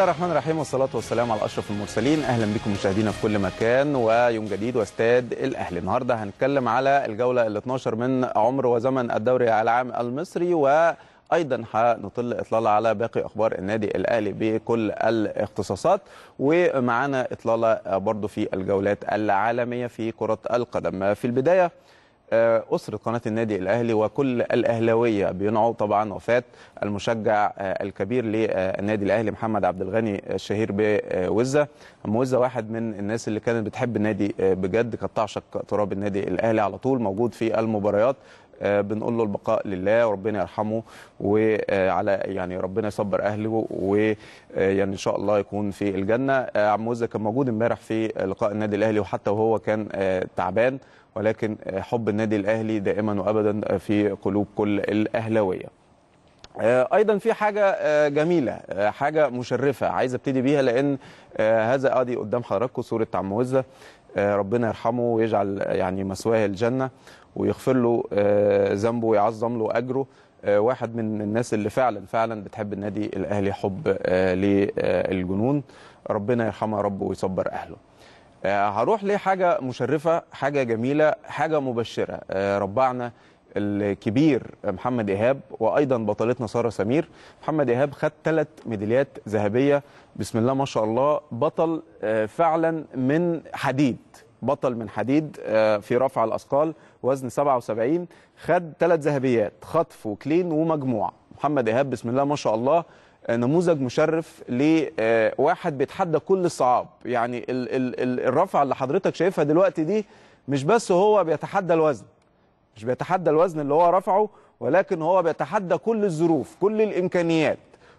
الله الرحمن الرحيم والصلاة والسلام على أشرف المرسلين أهلا بكم مشاهدينا في كل مكان ويوم جديد واستاد الأهلي النهاردة هنتكلم على الجولة ال 12 من عمر وزمن الدوري العام المصري و ايضا هنطل اطلاله على باقي اخبار النادي الاهلي بكل الاختصاصات ومعانا اطلاله برضو في الجولات العالميه في كره القدم في البدايه آه، أسرة قناة النادي الأهلي وكل الأهلاوية بينعوا طبعا وفاة المشجع آه، الكبير للنادي الأهلي محمد عبد الغني الشهير بوزة موزة واحد من الناس اللي كانت بتحب النادي آه، بجد كانت تعشق تراب النادي الأهلي على طول موجود في المباريات بنقول له البقاء لله وربنا يرحمه وعلى يعني ربنا يصبر اهله ويعني ان شاء الله يكون في الجنه عم موزه كان موجود امبارح في لقاء النادي الاهلي وحتى وهو كان تعبان ولكن حب النادي الاهلي دائما وابدا في قلوب كل الاهلاويه آه، ايضا في حاجه آه، جميله آه، حاجه مشرفه عايز ابتدي بيها لان هذا ادي قدام حضراتكم صوره عم وزه ربنا يرحمه ويجعل يعني مثواه الجنه ويغفر له ذنبه ويعظم له اجره واحد من الناس اللي فعلا فعلا بتحب النادي الاهلي حب للجنون ربنا يرحمه يا رب ويصبر اهله آه، هروح لحاجه مشرفه حاجه جميله حاجه مبشره آه، ربعنا الكبير محمد ايهاب وايضا بطلتنا ساره سمير محمد ايهاب خد ثلاث ميداليات ذهبيه بسم الله ما شاء الله بطل آه، فعلا من حديد بطل من حديد في رفع الاثقال وزن 77 خد ثلاث ذهبيات خطف وكلين ومجموع محمد ايهاب بسم الله ما شاء الله نموذج مشرف لواحد آه، بيتحدى كل الصعاب يعني الرفعه اللي حضرتك شايفها دلوقتي دي مش بس هو بيتحدى الوزن مش بيتحدى الوزن اللي هو رفعه ولكن هو بيتحدى كل الظروف كل الامكانيات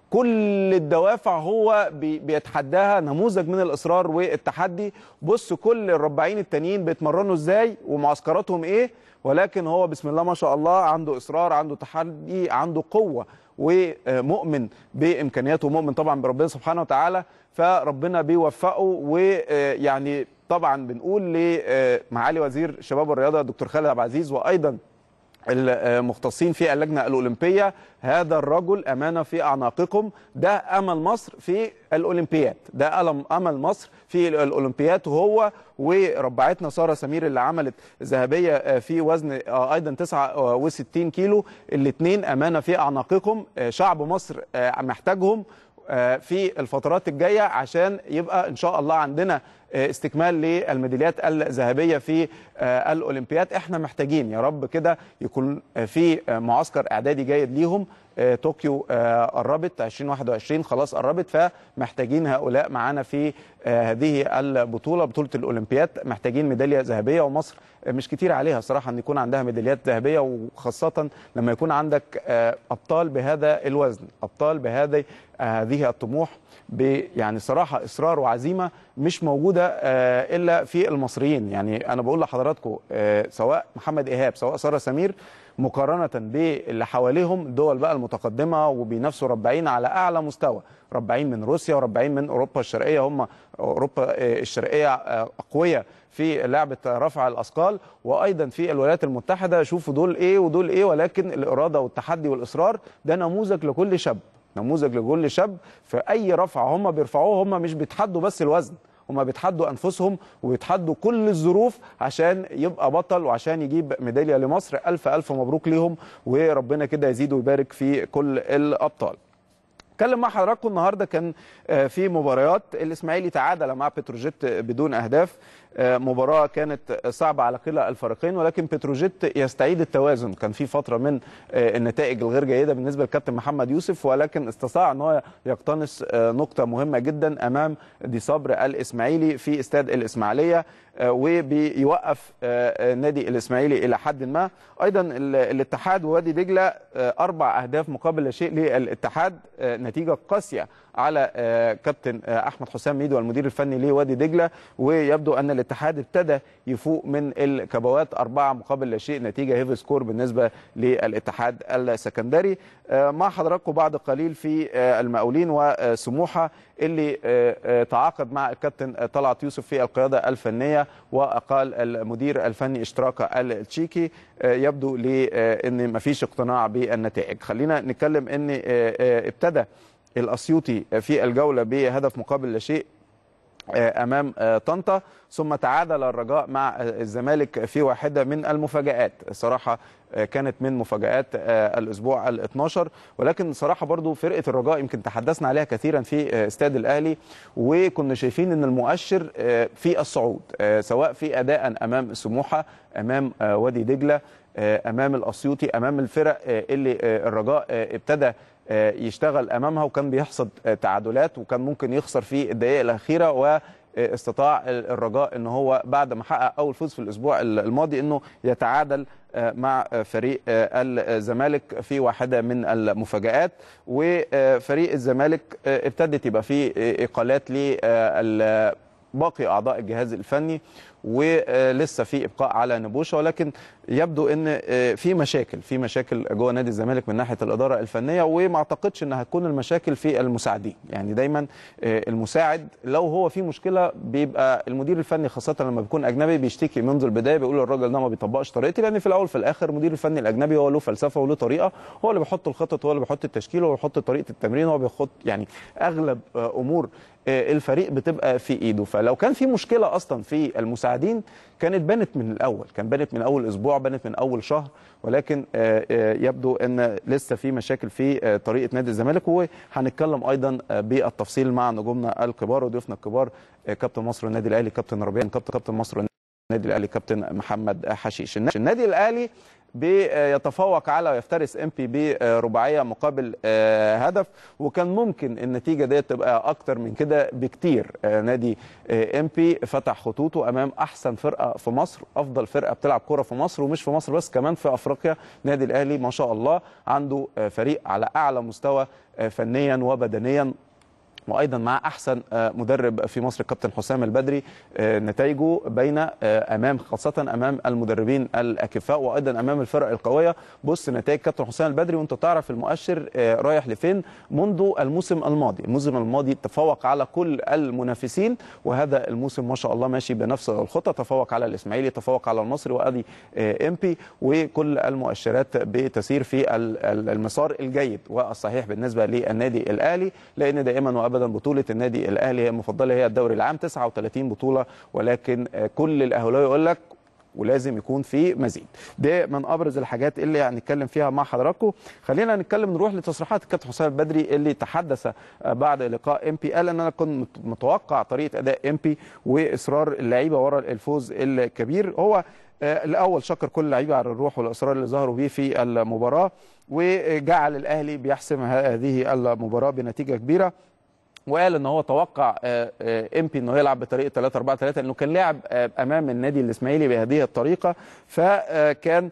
كل الدوافع هو بيتحداها نموذج من الاصرار والتحدي بص كل الرباعين التانيين بيتمرنوا ازاي ومعسكراتهم ايه ولكن هو بسم الله ما شاء الله عنده اصرار عنده تحدي عنده قوه ومؤمن بامكانياته ومؤمن طبعا بربنا سبحانه وتعالى فربنا بيوفقه ويعني طبعا بنقول لمعالي وزير الشباب والرياضه الدكتور خالد عبد العزيز وايضا المختصين في اللجنة الأولمبية هذا الرجل أمانة في أعناقكم ده أمل مصر في الأولمبياد ده ألم أمل مصر في الأولمبياد هو وربعتنا سارة سمير اللي عملت ذهبية آه، في وزن آه، أيضا 69 آه، كيلو الاثنين أمانة في أعناقكم شعب مصر محتاجهم آه، في الفترات الجايه عشان يبقى ان شاء الله عندنا آه، استكمال للميداليات الذهبيه في آه، الاولمبياد احنا محتاجين يا رب كده يكون في معسكر اعدادي جيد ليهم طوكيو قربت 2021 خلاص قربت فمحتاجين هؤلاء معانا في هذه البطوله بطوله الاولمبياد محتاجين ميداليه ذهبيه ومصر مش كتير عليها صراحه ان يكون عندها ميداليات ذهبيه وخاصه لما يكون عندك ابطال بهذا الوزن ابطال بهذه هذه الطموح يعني صراحه اصرار وعزيمه مش موجوده آه، الا في المصريين يعني انا بقول لحضراتكم آه، سواء محمد ايهاب سواء ساره سمير مقارنه باللي حواليهم دول بقى المتقدمه وبينافسوا ربعين على اعلى مستوى ربعين من روسيا وربعين من اوروبا الشرقيه هم اوروبا آه، الشرقيه اقوياء في لعبه رفع الاثقال وايضا في الولايات المتحده شوفوا دول ايه ودول ايه ولكن الاراده والتحدي والاصرار ده نموذج لكل شاب نموذج لكل شاب في اي رفعه هم بيرفعوه هم مش بيتحدوا بس الوزن هم بيتحدوا انفسهم وبيتحدوا كل الظروف عشان يبقى بطل وعشان يجيب ميداليه لمصر الف الف مبروك ليهم وربنا كده يزيد ويبارك في كل الابطال هنتكلم مع حضراتكم النهارده كان آه، في مباريات الاسماعيلي تعادل مع بتروجيت بدون اهداف آه، مباراه كانت صعبه على كلا الفريقين ولكن بتروجيت يستعيد التوازن كان في فتره من آه، النتائج الغير جيده بالنسبه للكابتن محمد يوسف ولكن استطاع ان هو يقتنص نقطه مهمه جدا امام دي صبر الاسماعيلي في استاد الاسماعيليه وبيوقف نادي الاسماعيلي الى حد ما ايضا الاتحاد ووادي دجله اربع اهداف مقابل لا شيء للاتحاد نتيجه قاسيه على آه، كابتن آه، احمد حسام ميدو المدير الفني لوادي دجله ويبدو ان الاتحاد ابتدى يفوق من الكبوات أربعة مقابل لا شيء نتيجه هيف سكور بالنسبه للاتحاد السكندري آه، مع حضراتكم بعد قليل في المقاولين وسموحه اللي تعاقد مع الكابتن طلعت يوسف في القياده الفنيه واقال المدير الفني اشتراك التشيكي يبدو لان مفيش اقتناع بالنتائج خلينا نتكلم ان ابتدى الاسيوطي في الجوله بهدف مقابل لا شيء آه، امام آه، طنطا ثم تعادل الرجاء مع آه، الزمالك في واحده من المفاجات صراحه كانت من مفاجات الاسبوع ال12 ولكن صراحه برضو فرقه الرجاء يمكن تحدثنا عليها كثيرا في استاد الاهلي وكنا شايفين ان المؤشر في الصعود سواء في اداء امام سموحه امام وادي دجله امام الاسيوطي امام الفرق اللي الرجاء ابتدى آه، يشتغل امامها وكان بيحصد آه، تعادلات وكان ممكن يخسر في الدقائق الاخيره و آه، استطاع الرجاء ان هو بعد ما حقق اول فوز في الاسبوع الماضي انه يتعادل مع فريق الزمالك في واحده من المفاجات وفريق الزمالك ابتدت يبقى فيه اقالات لل باقي اعضاء الجهاز الفني ولسه في ابقاء على نبوشه ولكن يبدو ان آه، في مشاكل في مشاكل جوه نادي الزمالك من ناحيه الاداره الفنيه وما اعتقدش ان هتكون المشاكل في المساعدين يعني دايما آه، المساعد لو هو في مشكله بيبقى المدير الفني خاصه لما بيكون اجنبي بيشتكي منذ البدايه بيقول الراجل ده ما بيطبقش طريقتي لان في الاول في الاخر المدير الفني الاجنبي هو له فلسفه وله طريقه هو اللي بيحط الخطط هو اللي بيحط التشكيل هو اللي بيحط طريقه التمرين هو بيحط يعني اغلب آه، امور آه، الفريق بتبقى في ايده فلو كان في مشكله اصلا في المساعدين كانت بانت من الاول كان بانت من اول اسبوع بانت من اول شهر ولكن آه، آه، يبدو ان لسه في مشاكل في طريقه نادي الزمالك وهنتكلم ايضا بالتفصيل مع نجومنا الكبار وضيوفنا الكبار كابتن مصر النادي الاهلي كابتن ربيع كابتن كابتن مصر النادي الاهلي كابتن محمد حشيش النادي الاهلي بيتفوق على ويفترس امبي برباعيه آه، مقابل آه، هدف وكان ممكن النتيجه ديت تبقى اكتر من كده بكتير آه، نادي امبي فتح خطوطه امام احسن فرقه في مصر افضل فرقه بتلعب كوره في مصر ومش في مصر بس كمان في افريقيا نادي الاهلي ما شاء الله عنده فريق على اعلى مستوى فنيا وبدنيا وايضا مع احسن آه، مدرب في مصر الكابتن حسام البدري آه، نتائجه بين آه، امام خاصه امام المدربين الاكفاء وايضا امام الفرق القويه بص نتائج كابتن حسام البدري وانت تعرف المؤشر رايح لفين منذ الموسم الماضي الموسم الماضي تفوق على كل المنافسين وهذا الموسم ما شاء الله ماشي بنفس الخطه تفوق على الاسماعيلي تفوق على المصري وادي امبي وكل المؤشرات بتسير في المسار الجيد والصحيح بالنسبه للنادي الاهلي لان دائما ابدا بطوله النادي الاهلي هي المفضله هي الدوري العام 39 بطوله ولكن آه، كل الاهلاوي يقول لك ولازم يكون في مزيد ده من ابرز الحاجات اللي هنتكلم يعني فيها مع حضراتكم خلينا نتكلم نروح لتصريحات الكابتن حسام البدري اللي تحدث آه، بعد لقاء ام بي قال ان انا كنت متوقع طريقه اداء ام بي واصرار اللعيبه ورا الفوز الكبير هو آه، الاول شكر كل اللعيبه على الروح والاصرار اللي ظهروا بيه في المباراه وجعل الاهلي بيحسم هذه المباراه بنتيجه كبيره وقال ان هو توقع آه، آه، امبي انه يلعب بطريقه 3 4 3 لانه كان لعب آه، امام النادي الاسماعيلي بهذه الطريقه فكان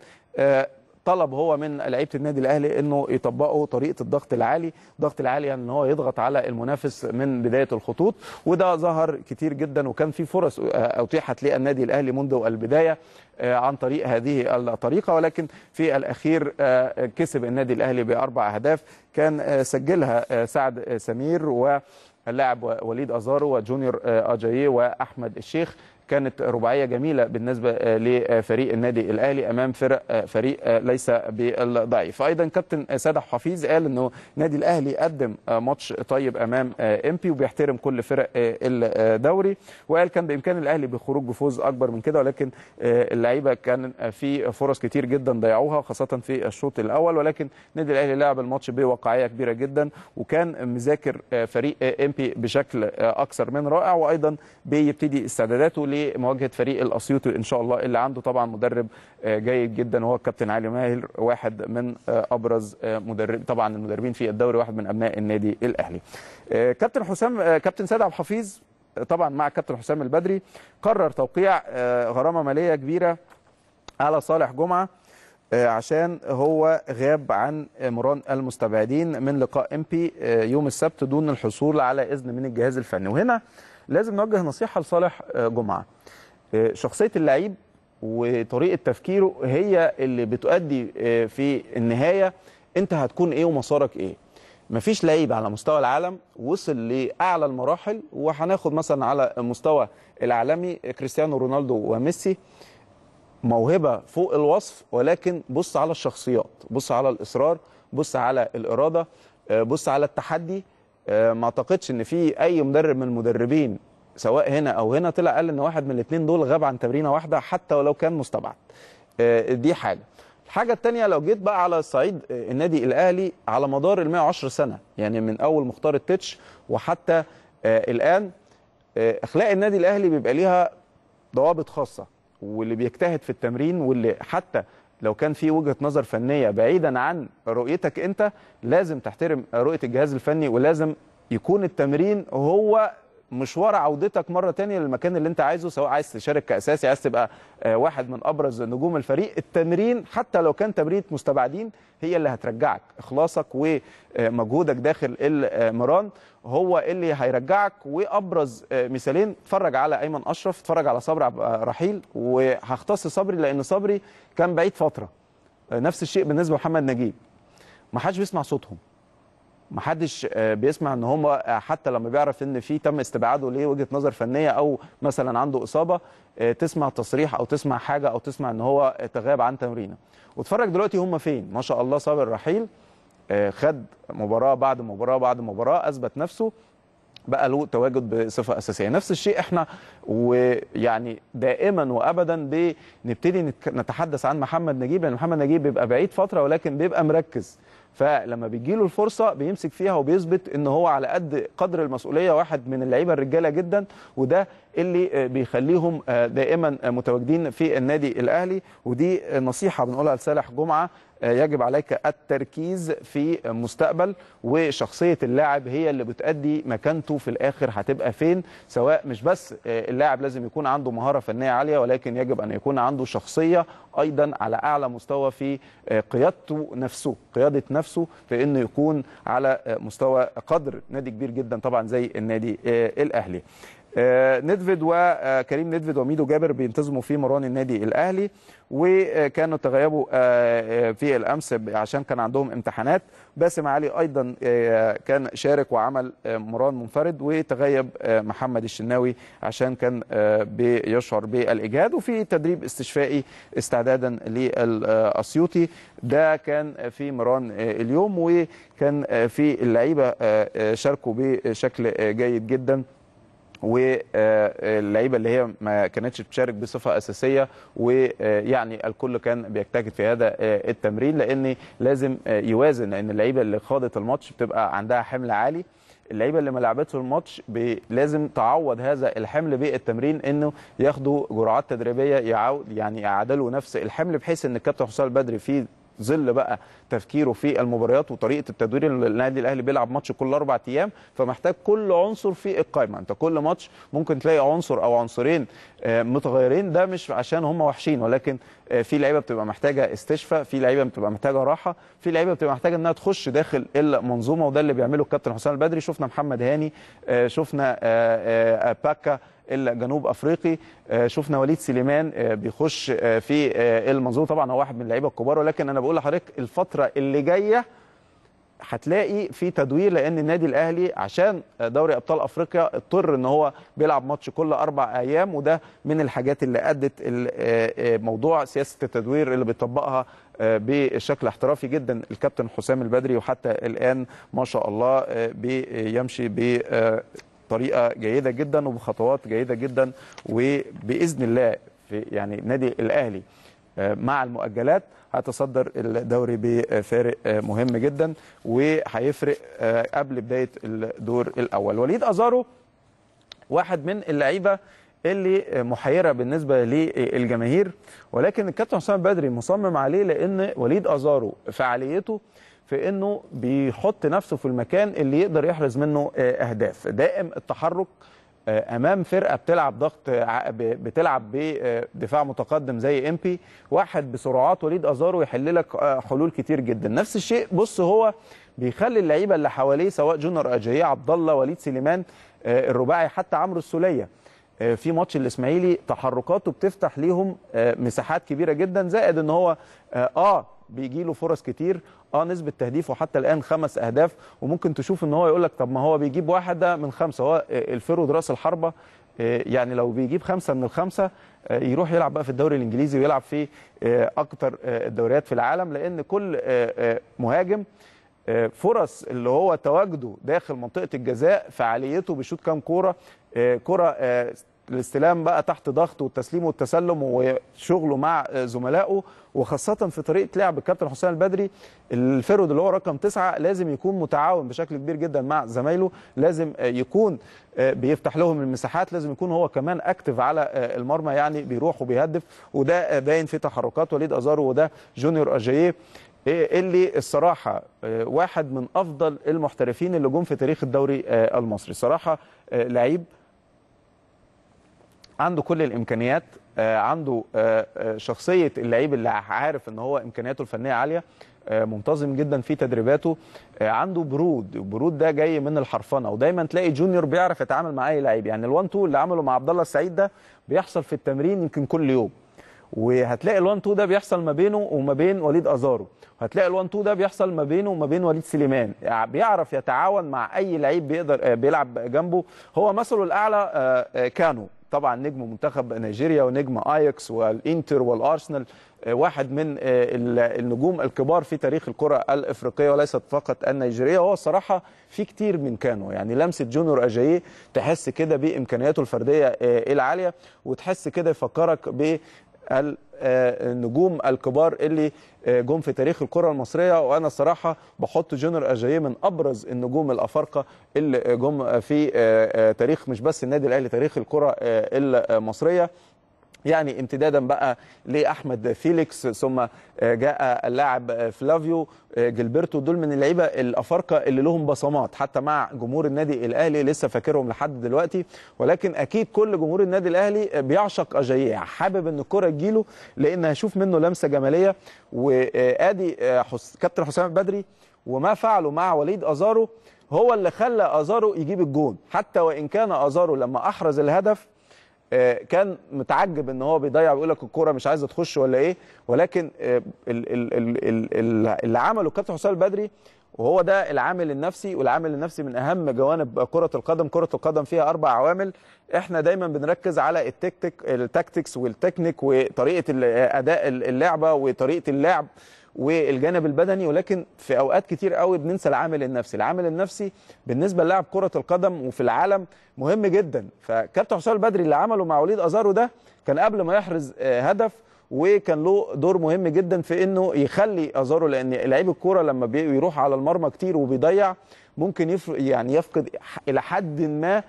طلب هو من لعيبه النادي الاهلي انه يطبقوا طريقه الضغط العالي، الضغط العالي يعني ان هو يضغط على المنافس من بدايه الخطوط وده ظهر كتير جدا وكان في فرص اتيحت للنادي الاهلي منذ البدايه آه، عن طريق هذه الطريقه ولكن في الاخير آه، كسب النادي الاهلي باربع اهداف كان آه، سجلها سعد سمير و اللاعب وليد ازارو وجونيور اجاييه واحمد الشيخ كانت رباعيه جميله بالنسبه آه، لفريق النادي الاهلي امام فرق آه، فريق آه، ليس بالضعيف ايضا كابتن سادح حفيظ قال انه النادي الاهلي قدم ماتش طيب امام امبي وبيحترم كل فرق الدوري وقال كان بامكان الاهلي بخروج بفوز اكبر من كده ولكن اللعيبه كان في فرص كتير جدا ضيعوها خاصه في الشوط الاول ولكن النادي الاهلي لعب الماتش بواقعيه كبيره جدا وكان مذاكر فريق امبي بشكل اكثر من رائع وايضا بيبتدي استعداداته لمواجهه فريق الاسيوطي ان شاء الله اللي عنده طبعا مدرب آه، جيد جدا وهو الكابتن علي ماهر واحد من آه، ابرز آه، مدرب طبعا المدربين في الدوري واحد من ابناء النادي الاهلي. كابتن حسام كابتن سيد عبد الحفيظ طبعا مع كابتن حسام البدري قرر توقيع غرامه ماليه كبيره على صالح جمعه عشان هو غاب عن مران المستبعدين من لقاء امبي يوم السبت دون الحصول على اذن من الجهاز الفني وهنا لازم نوجه نصيحه لصالح آه، جمعه آه، شخصيه اللعيب وطريقه تفكيره هي اللي بتؤدي آه، في النهايه انت هتكون ايه ومسارك ايه مفيش لعيب على مستوى العالم وصل لاعلى المراحل وهناخد مثلا على المستوى العالمي كريستيانو رونالدو وميسي موهبه فوق الوصف ولكن بص على الشخصيات بص على الاصرار بص على الاراده بص على التحدي آه، ما اعتقدش ان في اي مدرب من المدربين سواء هنا او هنا طلع قال ان واحد من الاثنين دول غاب عن تمرينه واحده حتى ولو كان مستبعد آه، دي حاجه الحاجه الثانيه لو جيت بقى على صعيد آه، النادي الاهلي على مدار ال 110 سنه يعني من اول مختار التتش وحتى الان اخلاق النادي الاهلي بيبقى ليها ضوابط خاصه واللي بيجتهد في التمرين واللي حتى لو كان في وجهه نظر فنيه بعيدا عن رؤيتك انت لازم تحترم رؤيه الجهاز الفني ولازم يكون التمرين هو مشوار عودتك مره تانية للمكان اللي انت عايزه سواء عايز تشارك كاساسي عايز تبقى آه، واحد من ابرز نجوم الفريق التمرين حتى لو كان تمرين مستبعدين هي اللي هترجعك اخلاصك ومجهودك آه، داخل المران هو اللي هيرجعك وابرز آه، مثالين اتفرج على ايمن اشرف اتفرج على صبري رحيل وهختص صبري لان صبري كان بعيد فتره نفس الشيء بالنسبه لمحمد نجيب ما حدش بيسمع صوتهم محدش آه، بيسمع ان هو آه، حتى لما بيعرف ان في تم استبعاده ليه وجهه نظر فنيه او مثلا عنده اصابه آه، تسمع تصريح او تسمع حاجه او تسمع ان هو تغاب عن تمرينه واتفرج دلوقتي هم فين ما شاء الله صابر رحيل خد مباراه بعد مباراه بعد مباراه اثبت نفسه بقى له تواجد بصفه اساسيه نفس الشيء احنا ويعني دائما وابدا بنبتدي نتحدث عن محمد نجيب لان محمد نجيب بيبقى بعيد فتره ولكن بيبقى مركز فلما بيجي له الفرصه بيمسك فيها وبيثبت ان هو على قد قدر المسؤوليه واحد من اللعيبه الرجاله جدا وده اللي آه، بيخليهم آه، دائما آه، متواجدين في النادي الاهلي ودي نصيحه بنقولها لصالح جمعه يجب عليك التركيز في مستقبل وشخصيه اللاعب هي اللي بتأدي مكانته في الاخر هتبقى فين سواء مش بس اللاعب لازم يكون عنده مهاره فنيه عاليه ولكن يجب ان يكون عنده شخصيه ايضا على اعلى مستوى في قيادته نفسه قياده نفسه في انه يكون على مستوى قدر نادي كبير جدا طبعا زي النادي الاهلي آه، ندفيد وكريم آه، ندفيد وميدو جابر بينتظموا في مروان النادي الاهلي وكانوا تغيبوا آه، في الامس عشان كان عندهم امتحانات باسم علي ايضا كان شارك وعمل مران منفرد وتغيب محمد الشناوي عشان كان بيشعر بالاجهاد وفي تدريب استشفائي استعدادا للاسيوطي ده كان في مران اليوم وكان في اللعيبه شاركوا بشكل جيد جدا واللعيبه اللي هي ما كانتش بتشارك بصفه اساسيه ويعني الكل كان بيجتهد في هذا آه، التمرين لان لازم آه، يوازن لان اللعيبه اللي خاضت الماتش بتبقى عندها حمل عالي اللعيبه اللي ما لعبتش الماتش لازم تعوض هذا الحمل بالتمرين انه ياخدوا جرعات تدريبيه يعني يعادلوا نفس الحمل بحيث ان الكابتن حسام البدري في ظل بقى تفكيره في المباريات وطريقه التدوير اللي النادي الاهلي بيلعب ماتش كل اربع ايام فمحتاج كل عنصر في القائمه انت كل ماتش ممكن تلاقي عنصر او عنصرين آه، متغيرين ده مش عشان هم وحشين ولكن آه، في لعيبه بتبقى محتاجه استشفاء في لعيبه بتبقى محتاجه راحه في لعيبه بتبقى محتاجه انها تخش داخل المنظومه وده اللي بيعمله الكابتن حسام البدري شفنا محمد هاني آه، شفنا باكا الجنوب افريقي آه، شفنا وليد سليمان آه، بيخش آه، في المنظومه طبعا هو واحد من اللعيبه الكبار ولكن انا بقول لحضرتك الفتره اللي جايه هتلاقي في تدوير لان النادي الاهلي عشان دوري ابطال افريقيا اضطر ان هو بيلعب ماتش كل اربع ايام وده من الحاجات اللي ادت موضوع سياسه التدوير اللي بيطبقها بشكل احترافي جدا الكابتن حسام البدري وحتى الان ما شاء الله بيمشي ب بطريقه جيده جدا وبخطوات جيده جدا وباذن الله في يعني نادي الاهلي آه، مع المؤجلات هتصدر الدوري بفارق آه، مهم جدا وهيفرق آه، قبل بدايه الدور الاول وليد ازارو واحد من اللعيبه اللي محيره بالنسبه للجماهير ولكن الكابتن حسام بدري مصمم عليه لان وليد ازارو فعاليته في انه بيحط نفسه في المكان اللي يقدر يحرز منه آه، اهداف دائم التحرك آه، امام فرقه بتلعب ضغط آه، بتلعب بدفاع متقدم زي امبي واحد بسرعات وليد ازارو يحل لك حلول كتير جدا نفس الشيء بص هو بيخلي اللعيبه اللي حواليه سواء جونر اجيه عبد الله وليد سليمان الرباعي حتى عمرو السوليه في ماتش الاسماعيلي تحركاته بتفتح ليهم مساحات كبيره جدا زائد ان هو اه بيجي له فرص كتير اه نسبه تهديفه حتى الان خمس اهداف وممكن تشوف ان هو يقول لك طب ما هو بيجيب واحده من خمسه هو آه، الفيرود راس الحربه آه، يعني لو بيجيب خمسة من الخمسة آه، يروح يلعب بقى في الدوري الإنجليزي ويلعب في أكتر الدوريات في العالم لأن كل مهاجم فرص اللي هو تواجده داخل منطقة الجزاء فعاليته بيشوط كام كورة كرة الاستلام بقى تحت ضغط والتسليم والتسلم وشغله مع زملائه وخاصه في طريقه لعب الكابتن حسام البدري الفرود اللي هو رقم تسعة لازم يكون متعاون بشكل كبير جدا مع زمايله لازم يكون بيفتح لهم المساحات لازم يكون هو كمان اكتف على المرمى يعني بيروح وبيهدف وده باين في تحركات وليد ازارو وده جونيور اجاييه اللي الصراحة واحد من أفضل المحترفين اللي جم في تاريخ الدوري المصري صراحة لعيب عنده كل الامكانيات آه، عنده آه، آه، شخصيه اللعيب اللي عارف ان هو امكانياته الفنيه عاليه منتظم جدا في تدريباته عنده برود البرود ده جاي من الحرفنه ودايما تلاقي جونيور بيعرف يتعامل مع اي لعيب يعني الوان تو اللي عمله مع عبد الله السعيد ده بيحصل في التمرين يمكن كل يوم وهتلاقي الوان تو ده بيحصل ما بينه وما بين وليد ازارو هتلاقي الوان تو ده بيحصل ما بينه وما بين وليد سليمان يعني بيعرف يتعاون مع اي لعيب بيقدر بيلعب جنبه هو مثله الاعلى كانو طبعا نجم منتخب نيجيريا ونجم اياكس والانتر والارسنال آه، واحد من آه، النجوم الكبار في تاريخ الكره الافريقيه وليست فقط النيجيريه هو الصراحه في كتير من كانوا يعني لمسه جونيور اجاييه تحس كده بامكانياته الفرديه آه، العاليه وتحس كده يفكرك النجوم الكبار اللي آه، جم في تاريخ الكرة المصرية وأنا الصراحة بحط جونر أجاييه من أبرز النجوم الأفارقة اللي جم في آه، آه، تاريخ مش بس النادي الأهلي تاريخ الكرة المصرية يعني امتدادا بقى لاحمد فيليكس ثم جاء اللاعب فلافيو آه، جيلبرتو دول من اللعيبه الافارقه اللي لهم بصمات حتى مع جمهور النادي الاهلي لسه فاكرهم لحد دلوقتي ولكن اكيد كل جمهور النادي الاهلي بيعشق اجايع يعني حابب ان الكره تجيله لان هشوف منه لمسه جماليه وادي آه، حس... كابتن حسام بدري وما فعله مع وليد ازارو هو اللي خلى ازارو يجيب الجون حتى وان كان ازارو لما احرز الهدف آه، كان متعجب ان هو بيضيع ويقول لك الكوره مش عايزه تخش ولا ايه ولكن آه، اللي عمله الكابتن حسام البدري وهو ده العامل النفسي والعامل النفسي من اهم جوانب كره القدم كره القدم فيها اربع عوامل احنا دايما بنركز على التكتيك التكتكس والتكنيك وطريقه اداء اللعبه وطريقه اللعب والجانب البدني ولكن في اوقات كتير قوي بننسى العامل النفسي العامل النفسي بالنسبه للاعب كره القدم وفي العالم مهم جدا فكابتن حسام البدري اللي عمله مع وليد ازارو ده كان قبل ما يحرز آه، هدف وكان له دور مهم جدا في انه يخلي ازارو لان لعيب الكوره لما بيروح على المرمى كتير وبيضيع ممكن يعني يفقد الى حد ما آه،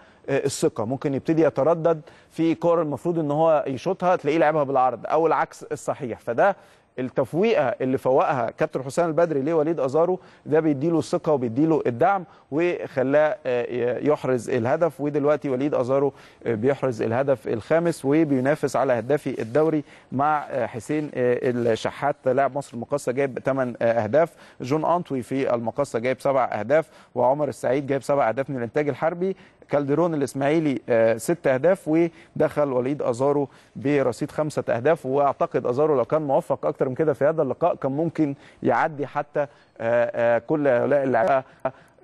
الثقه ممكن يبتدي يتردد في كور المفروض ان هو يشوطها تلاقيه لعبها بالعرض او العكس الصحيح فده التفويقه اللي فوقها كابتن حسام البدري لوليد ازارو ده بيديله الثقه وبيديله الدعم وخلاه آه، يحرز الهدف ودلوقتي وليد ازارو آه، بيحرز الهدف الخامس وبينافس على هدافي الدوري مع آه، حسين الشحات لاعب مصر المقاصه جايب 8 اهداف جون انطوي في المقاصه جايب 7 اهداف وعمر السعيد جايب 7 اهداف من الانتاج الحربي كالديرون الاسماعيلي آه، ست اهداف ودخل وليد ازارو برصيد خمسه اهداف واعتقد ازارو لو كان موفق اكتر من كده في هذا اللقاء كان ممكن يعدي حتى آه، آه، كل هؤلاء اللعيبه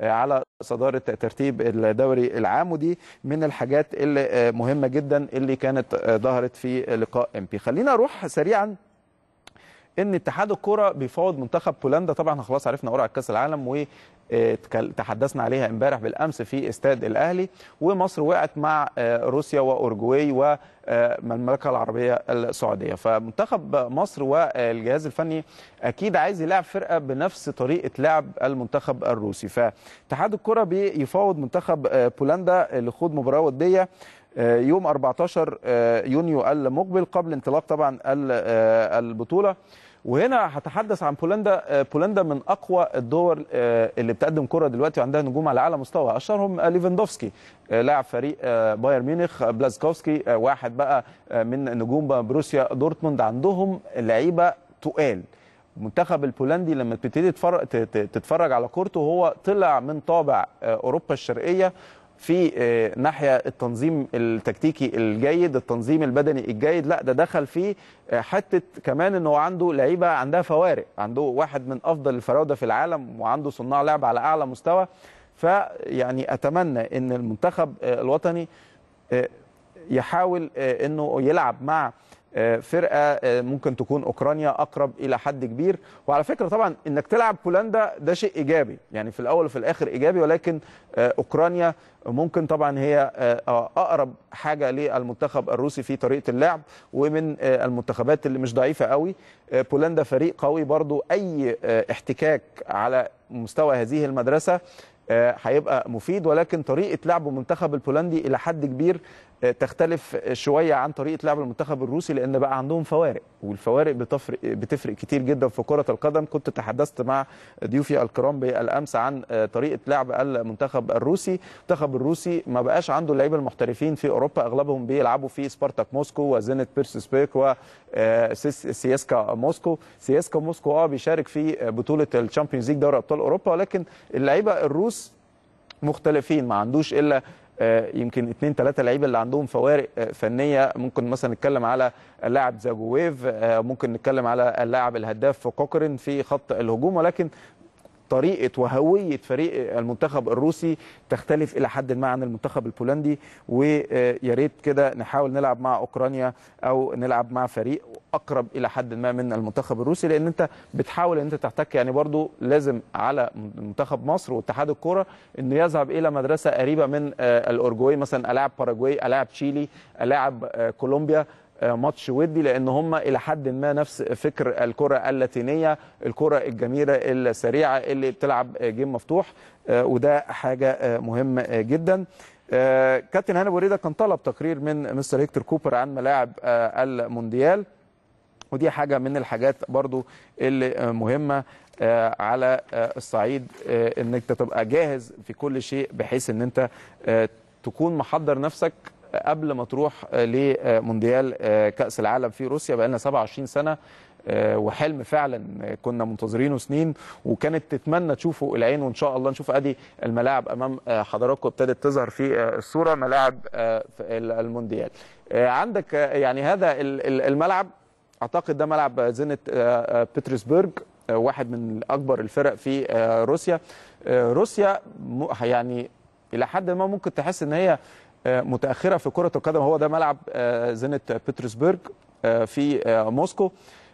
على صدارة ترتيب الدوري العام ودي من الحاجات المهمة جدا اللي كانت ظهرت في لقاء ام بي خلينا أروح سريعا ان اتحاد الكوره بيفاوض منتخب بولندا طبعا خلاص عرفنا قرعه كاس العالم و تحدثنا عليها امبارح بالامس في استاد الاهلي ومصر وقعت مع آه، روسيا واورجواي والمملكه آه، العربيه السعوديه فمنتخب مصر والجهاز الفني اكيد عايز يلعب فرقه بنفس طريقه لعب المنتخب الروسي فاتحاد الكره بيفاوض منتخب آه، بولندا لخوض مباراه وديه آه، يوم 14 آه، يونيو المقبل قبل انطلاق طبعا آه، البطوله وهنا هتحدث عن بولندا بولندا من اقوى الدول اللي بتقدم كره دلوقتي وعندها نجوم على اعلى مستوى اشهرهم ليفاندوفسكي لاعب فريق بايرن ميونخ بلازكوفسكي واحد بقى من نجوم بروسيا دورتموند عندهم لعيبه تقال المنتخب البولندي لما تبتدي تتفرج على كورته هو طلع من طابع اوروبا الشرقيه في آه، ناحيه التنظيم التكتيكي الجيد التنظيم البدني الجيد لا ده دخل في آه، حته كمان ان هو عنده لعيبه عندها فوارق عنده واحد من افضل الفراوده في العالم وعنده صناع لعب على اعلى مستوى فيعني اتمنى ان المنتخب آه، الوطني يحاول انه يلعب مع آه، فرقه آه، ممكن تكون اوكرانيا اقرب الى حد كبير وعلى فكره طبعا انك تلعب بولندا ده شيء ايجابي يعني في الاول وفي الاخر ايجابي ولكن آه، اوكرانيا ممكن طبعا هي اقرب حاجه للمنتخب الروسي في طريقه اللعب ومن المنتخبات اللي مش ضعيفه قوي بولندا فريق قوي برضو اي احتكاك على مستوى هذه المدرسه هيبقى مفيد ولكن طريقه لعب المنتخب البولندي الى حد كبير تختلف شويه عن طريقه لعب المنتخب الروسي لان بقى عندهم فوارق والفوارق بتفرق بتفرق كتير جدا في كره القدم كنت تحدثت مع ضيوفي الكرام بالامس عن طريقه لعب المنتخب الروسي المنتخب الروسي ما بقاش عنده اللعيبه المحترفين في اوروبا اغلبهم بيلعبوا في سبارتاك موسكو وزينت بيرسبيك وسياسكا آه، موسكو سياسكا موسكو اه بيشارك في بطوله الشامبيونز ليج دوري ابطال اوروبا ولكن اللعيبه الروس مختلفين ما عندوش الا آه، يمكن اثنين ثلاثه لعيبه اللي عندهم فوارق آه، فنيه ممكن مثلا نتكلم على اللاعب زاجويف آه، ممكن نتكلم على اللاعب الهداف كوكرين في خط الهجوم ولكن طريقه وهويه فريق المنتخب الروسي تختلف الى حد ما عن المنتخب البولندي ويا ريت كده نحاول نلعب مع اوكرانيا او نلعب مع فريق اقرب الى حد ما من المنتخب الروسي لان انت بتحاول ان انت تحتك يعني برضو لازم على منتخب مصر واتحاد الكوره انه يذهب الى مدرسه قريبه من آه، الاورجواي مثلا الاعب باراجواي الاعب تشيلي الاعب آه، كولومبيا آه، ماتش ودي لان هم الى حد ما نفس فكر الكره اللاتينيه الكره الجميله السريعه اللي بتلعب جيم مفتوح آه، وده حاجه آه، مهمه جدا كابتن هاني بريده كان طلب تقرير من مستر هيكتور كوبر عن ملاعب المونديال ودي حاجه من الحاجات برضو اللي مهمه على الصعيد انك تبقى جاهز في كل شيء بحيث ان انت تكون محضر نفسك قبل ما تروح آه، لمونديال آه، كأس العالم في روسيا بقالنا 27 سنة آه، وحلم فعلا كنا منتظرينه سنين وكانت تتمنى تشوفه العين وان شاء الله نشوف ادي الملاعب امام حضراتكم ابتدت تظهر في الصوره ملاعب المونديال عندك يعني هذا الملعب اعتقد ده ملعب زينه بيترسبرج واحد من اكبر الفرق في روسيا روسيا يعني الى حد ما ممكن تحس ان هي آه، متاخره في كره القدم هو ده ملعب آه، زينت بيترسبرج آه، في موسكو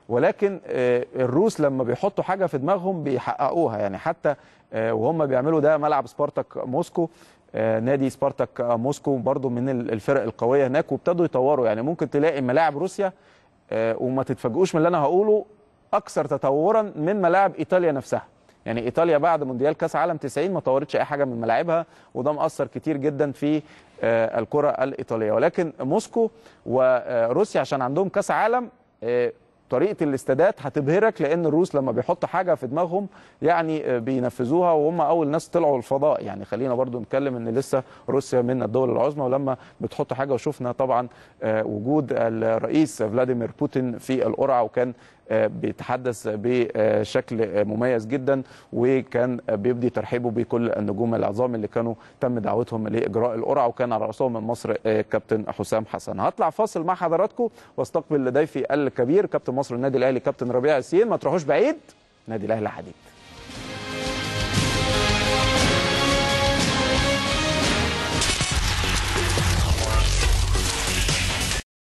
ولكن الروس لما بيحطوا حاجه في دماغهم بيحققوها يعني حتى وهم بيعملوا ده ملعب سبارتك موسكو نادي سبارتك موسكو برضو من الفرق القويه هناك وابتدوا يطوروا يعني ممكن تلاقي ملاعب روسيا وما تتفاجئوش من اللي انا هقوله اكثر تطورا من ملاعب ايطاليا نفسها يعني ايطاليا بعد مونديال كاس عالم 90 ما طورتش اي حاجه من ملاعبها وده مأثر كتير جدا في آه، الكره الايطاليه ولكن موسكو وروسيا عشان عندهم كاس عالم آه، طريقه الاستادات هتبهرك لان الروس لما بيحطوا حاجه في دماغهم يعني آه، بينفذوها وهم اول ناس طلعوا الفضاء يعني خلينا برضو نتكلم ان لسه روسيا من الدول العظمى ولما بتحط حاجه وشفنا طبعا وجود الرئيس فلاديمير بوتين في القرعه وكان آه، بيتحدث بشكل مميز جدا وكان بيبدي ترحيبه بكل النجوم العظام اللي كانوا تم دعوتهم لاجراء القرعه وكان على راسهم من مصر آه، كابتن حسام حسن هطلع فاصل مع حضراتكم واستقبل ضيفي الكبير كابتن مصر النادي الاهلي كابتن ربيع ياسين ما تروحوش بعيد نادي الاهلي حديث